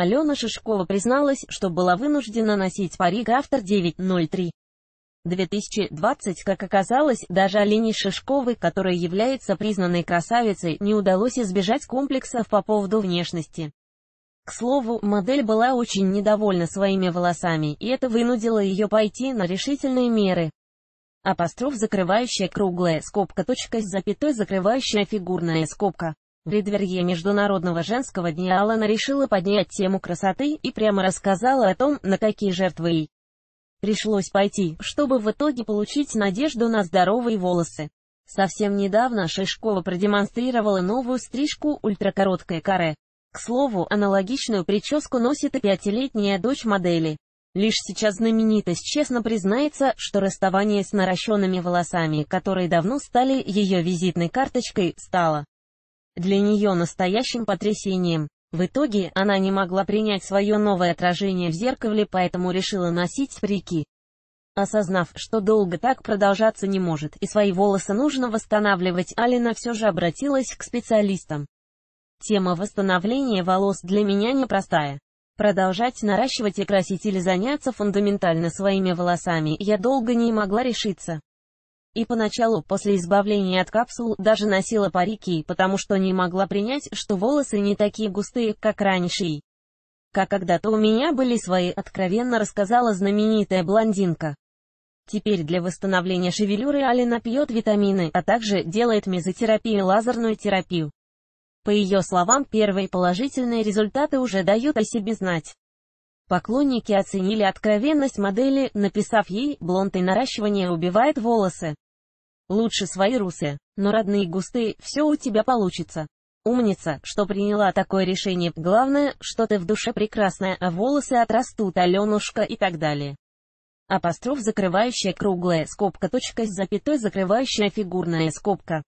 Алена Шишкова призналась, что была вынуждена носить парик «Автор 903». 2020, как оказалось, даже Алине Шишковой, которая является признанной красавицей, не удалось избежать комплексов по поводу внешности. К слову, модель была очень недовольна своими волосами, и это вынудило ее пойти на решительные меры. Апостроф закрывающая круглая скобка точка с запятой закрывающая фигурная скобка преддверье Международного женского дня Алана решила поднять тему красоты и прямо рассказала о том, на какие жертвы ей пришлось пойти, чтобы в итоге получить надежду на здоровые волосы. Совсем недавно Шишкова продемонстрировала новую стрижку ультракороткой каре. К слову, аналогичную прическу носит и пятилетняя дочь модели. Лишь сейчас знаменитость честно признается, что расставание с наращенными волосами, которые давно стали ее визитной карточкой, стало для нее настоящим потрясением. В итоге она не могла принять свое новое отражение в зеркале, поэтому решила носить парики. Осознав, что долго так продолжаться не может и свои волосы нужно восстанавливать, Алина все же обратилась к специалистам. Тема восстановления волос для меня непростая. Продолжать наращивать и красить или заняться фундаментально своими волосами я долго не могла решиться. И поначалу, после избавления от капсул, даже носила парики, потому что не могла принять, что волосы не такие густые, как раньше. Как когда-то у меня были свои, откровенно рассказала знаменитая блондинка. Теперь для восстановления шевелюры Алина пьет витамины, а также делает мезотерапию и лазерную терапию. По ее словам, первые положительные результаты уже дают о себе знать. Поклонники оценили откровенность модели, написав ей «блонд и наращивание убивает волосы». Лучше свои русы, но родные густые, все у тебя получится. Умница, что приняла такое решение, главное, что ты в душе прекрасная, а волосы отрастут, Аленушка и так далее. Апостроф закрывающая круглая скобка точка с запятой закрывающая фигурная скобка.